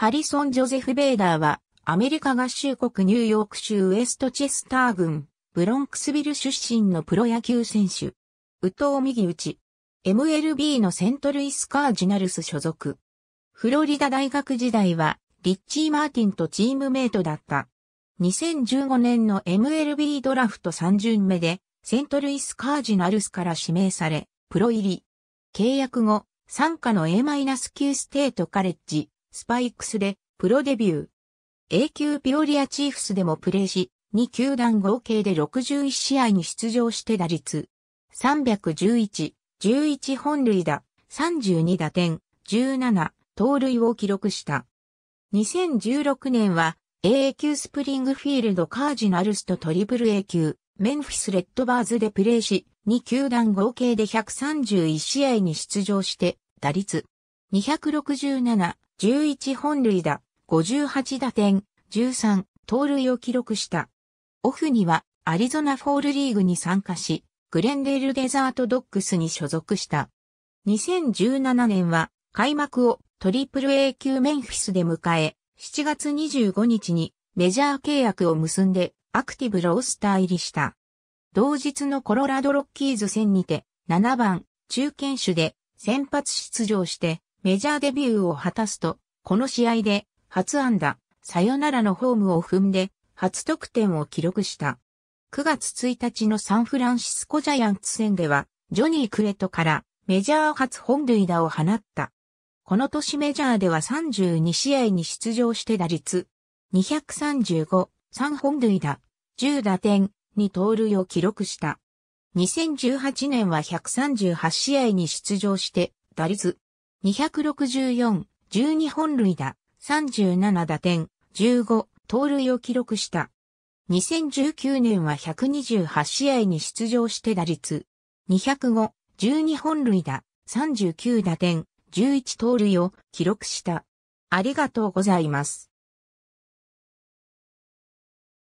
ハリソン・ジョゼフ・ベイダーは、アメリカ合衆国ニューヨーク州ウエストチェスター郡、ブロンクスビル出身のプロ野球選手。宇藤右打ち。MLB のセントルイス・カージナルス所属。フロリダ大学時代は、リッチー・マーティンとチームメイトだった。2015年の MLB ドラフト3巡目で、セントルイス・カージナルスから指名され、プロ入り。契約後、参加の A- 級ステートカレッジ、スパイクスでプロデビュー。A 級ピオリアチーフスでもプレーし、2球団合計で61試合に出場して打率。311、11本塁打、32打点、17、盗塁を記録した。2016年は a 級スプリングフィールドカージナルスとトリプル A 級メンフィスレッドバーズでプレーし、2球団合計で131試合に出場して、打率267、11本塁打、58打点、13盗塁を記録した。オフにはアリゾナフォールリーグに参加し、グレンデールデザートドッグスに所属した。2017年は開幕をトリプル A 級メンフィスで迎え、7月25日にメジャー契約を結んでアクティブロースター入りした。同日のコロラドロッキーズ戦にて7番中堅手で先発出場してメジャーデビューを果たすと、この試合で初安打、サヨナラのホームを踏んで、初得点を記録した。9月1日のサンフランシスコジャイアンツ戦では、ジョニー・クレトからメジャー初本塁打を放った。この年メジャーでは32試合に出場して打率、235、3本塁打、10打点、2盗塁を記録した。2018年は138試合に出場して、打率、264、12本塁打、37打点、15、盗塁を記録した。2019年は128試合に出場して打率、205、12本塁打、39打点、11盗塁を記録した。ありがとうございます。